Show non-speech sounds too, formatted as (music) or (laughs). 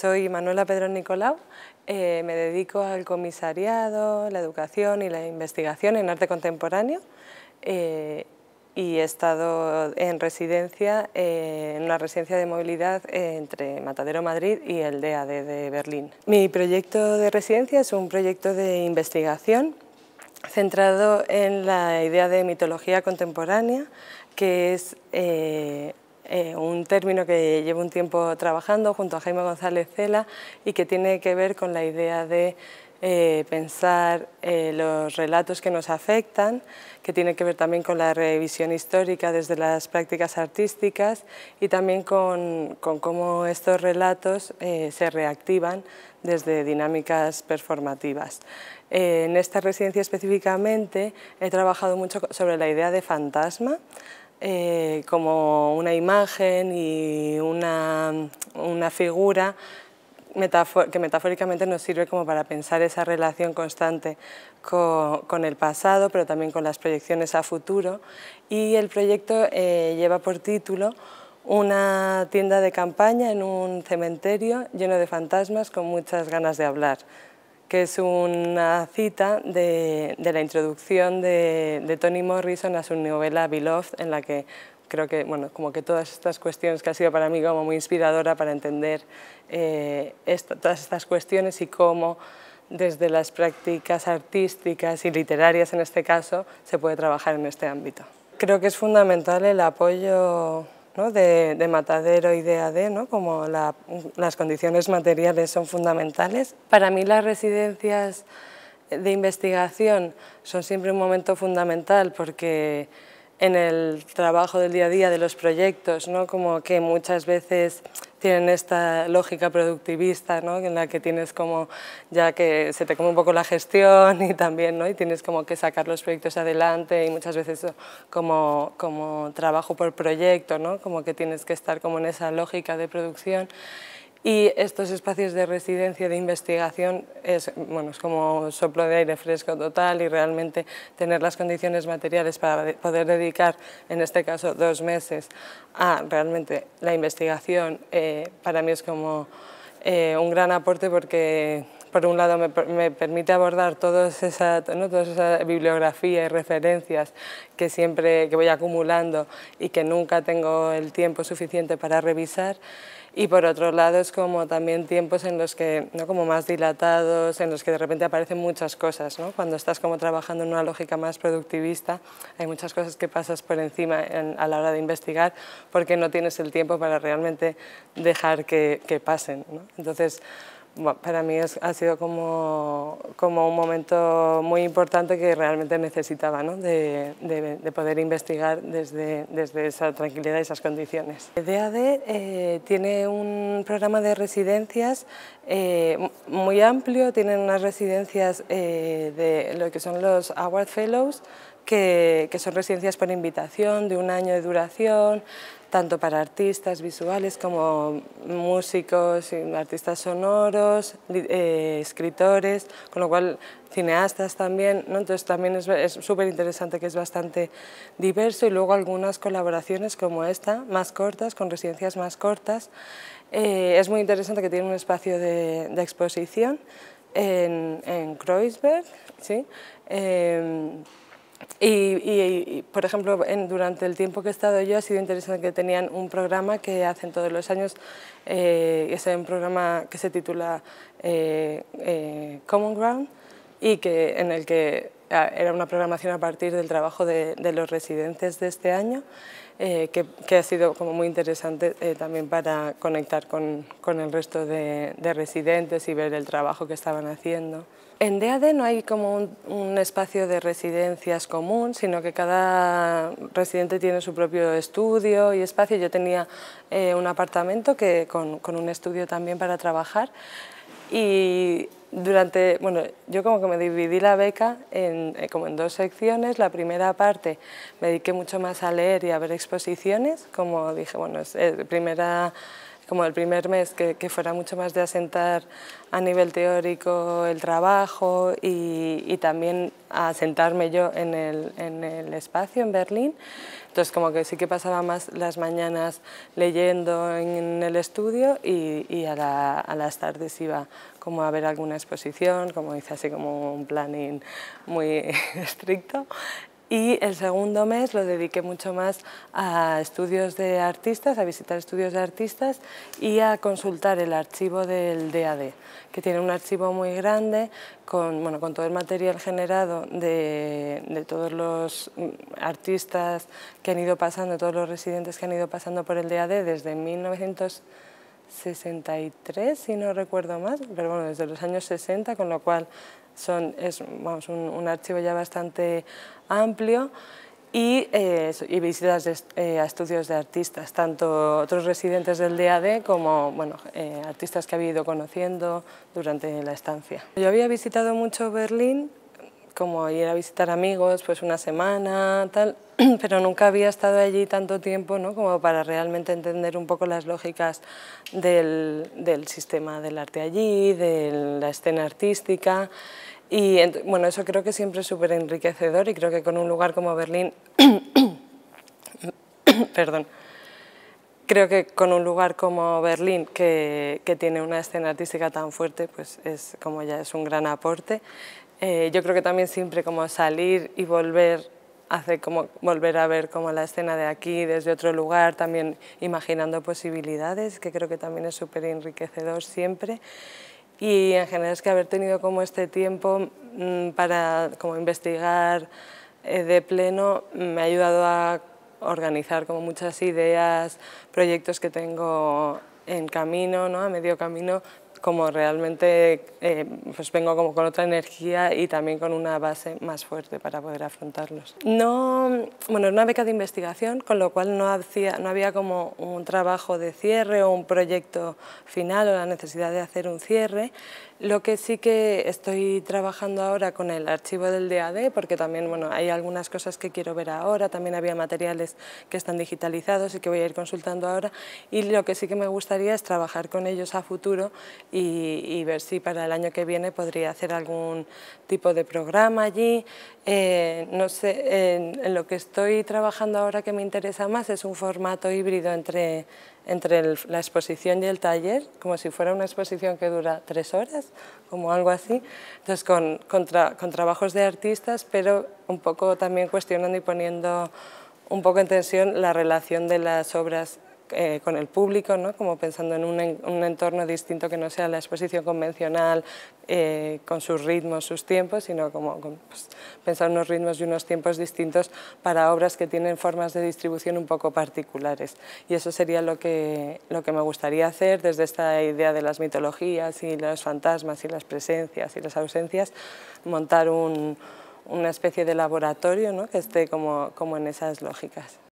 Soy Manuela Pedro Nicolau, eh, me dedico al comisariado, la educación y la investigación en arte contemporáneo eh, y he estado en residencia, eh, en una residencia de movilidad entre Matadero Madrid y el DAD de Berlín. Mi proyecto de residencia es un proyecto de investigación centrado en la idea de mitología contemporánea, que es eh, un término que llevo un tiempo trabajando junto a Jaime González Cela y que tiene que ver con la idea de eh, pensar eh, los relatos que nos afectan, que tiene que ver también con la revisión histórica desde las prácticas artísticas y también con, cómo estos relatos se reactivan desde dinámicas performativas. en esta residencia específicamente he trabajado mucho sobre la idea de fantasma, eh, como una imagen y una, figura que metafóricamente nos sirve como para pensar esa relación constante con, el pasado, pero también con las proyecciones a futuro. Y el proyecto eh, lleva por título una tienda de campaña en un cementerio lleno de fantasmas con muchas ganas de hablar que es una cita de, la introducción de, de, Toni Morrison a su novela Beloved, en la que creo que, bueno, como que todas estas cuestiones que ha sido para mí como muy inspiradora para entender eh, todas estas cuestiones y cómo desde las prácticas artísticas y literarias en este caso se puede trabajar en este ámbito. Creo que es fundamental el apoyo de, matadero y de AD, ¿no? como las condiciones materiales son fundamentales. Para mí las residencias de investigación son siempre un momento fundamental porque en el trabajo del día a día de los proyectos, ¿no? como que muchas veces tienen esta lógica productivista, ¿no? en la que tienes como ya que se te come un poco la gestión y también ¿no? y tienes como que sacar los proyectos adelante y muchas veces como, como trabajo por proyecto, ¿no? como que tienes que estar como en esa lógica de producción. Y estos espacios de residencia, de investigación, es, bueno, es como soplo de aire fresco total y realmente tener las condiciones materiales para poder dedicar, en este caso, dos meses a realmente la investigación, eh, para mí es como eh, un gran aporte porque por un lado me, permite abordar todos esa, toda esa bibliografía y referencias que siempre que voy acumulando y que nunca tengo el tiempo suficiente para revisar y por otro lado es como también tiempos en los que, ¿no? como más dilatados, en los que de repente aparecen muchas cosas, ¿no? Cuando estás como trabajando en una lógica más productivista, hay muchas cosas que pasas por encima a la hora de investigar porque no tienes el tiempo para realmente dejar que, pasen, Entonces, para mí ha sido como, como, un momento muy importante que realmente necesitaba, de, poder investigar desde, desde, esa tranquilidad y esas condiciones. DAD eh, tiene un programa de residencias eh, muy amplio, tienen unas residencias eh, de lo que son los Award Fellows, que, son residencias por invitación de un año de duración, tanto para artistas visuales como músicos, artistas sonoros, eh, escritores, con lo cual cineastas también, ¿no? entonces también es súper interesante que es bastante diverso y luego algunas colaboraciones como esta, más cortas, con residencias más cortas. Eh, es muy interesante que tiene un espacio de, exposición en, en Kreuzberg, ¿sí? Eh, y, por ejemplo, durante el tiempo que he estado yo ha sido interesante que tenían un programa que hacen todos los años, eh, es un programa que se titula eh, eh, Common Ground y que, en el que ah, era una programación a partir del trabajo de, los residentes de este año, eh, que, ha sido como muy interesante también para conectar con, el resto de residentes y ver el trabajo que estaban haciendo. En DAD no hay como un, espacio de residencias común, sino que cada residente tiene su propio estudio y espacio. Yo tenía eh, un apartamento que, con, un estudio también para trabajar y durante, bueno, yo como que me dividí la beca en, eh, como en dos secciones. La primera parte me dediqué mucho más a leer y a ver exposiciones, como dije, bueno, es, eh, primera como el primer mes, que, fuera mucho más de asentar a nivel teórico el trabajo y, y también asentarme yo en el, espacio en Berlín. Entonces como que sí que pasaba más las mañanas leyendo en, el estudio y, a, las tardes iba como a ver alguna exposición, como hice así como un planning muy (laughs) estricto y el segundo mes lo dediqué mucho más a estudios de artistas, a visitar estudios de artistas y a consultar el archivo del DAD, que tiene un archivo muy grande con, bueno, con todo el material generado de, todos los mm, artistas que han ido pasando, todos los residentes que han ido pasando por el DAD desde 1963, si no recuerdo más, pero bueno, desde los años 60, con lo cual son, es vamos, un, archivo ya bastante amplio y, eh, y visitas eh, a estudios de artistas, tanto otros residentes del DAD como bueno, eh, artistas que había ido conociendo durante la estancia. Yo había visitado mucho Berlín como ir a visitar amigos, pues una semana, tal, (clears throat) pero nunca había estado allí tanto tiempo ¿no? como para realmente entender un poco las lógicas del, sistema del arte allí, de la escena artística. Y bueno, eso creo que siempre es súper enriquecedor y creo que con un lugar como Berlín, (clears throat) perdón, creo que con un lugar como Berlín, que, que, tiene una escena artística tan fuerte, pues es como ya es un gran aporte. Eh, yo creo que también siempre como salir y volver hace como volver a ver como la escena de aquí desde otro lugar, también imaginando posibilidades, que creo que también es súper enriquecedor siempre. Y en general es que haber tenido como este tiempo mm, para como investigar eh, de pleno mm, me ha ayudado a organizar como muchas ideas, proyectos que tengo en camino, ¿no? a medio camino, como realmente eh, pues vengo como con otra energía y también con una base más fuerte para poder afrontarlos. No, bueno, es una beca de investigación, con lo cual no, hacía, no había como un trabajo de cierre o un proyecto final o la necesidad de hacer un cierre, lo que sí que estoy trabajando ahora con el archivo del DAD, porque también bueno, hay algunas cosas que quiero ver ahora, también había materiales que están digitalizados y que voy a ir consultando ahora, y lo que sí que me gustaría es trabajar con ellos a futuro y, ver si para el año que viene podría hacer algún tipo de programa allí. Eh, no sé, en lo que estoy trabajando ahora que me interesa más es un formato híbrido entre entre la exposición y el taller, como si fuera una exposición que dura tres horas, como algo así, entonces con, con trabajos de artistas, pero un poco también cuestionando y poniendo un poco en tensión la relación de las obras eh, con el público, ¿no? como pensando en un, entorno distinto que no sea la exposición convencional, eh, con sus ritmos, sus tiempos, sino como con, pues, pensar unos ritmos y unos tiempos distintos para obras que tienen formas de distribución un poco particulares. Y eso sería lo que, lo que me gustaría hacer desde esta idea de las mitologías y los fantasmas y las presencias y las ausencias, montar una especie de laboratorio ¿no? que esté como, como en esas lógicas.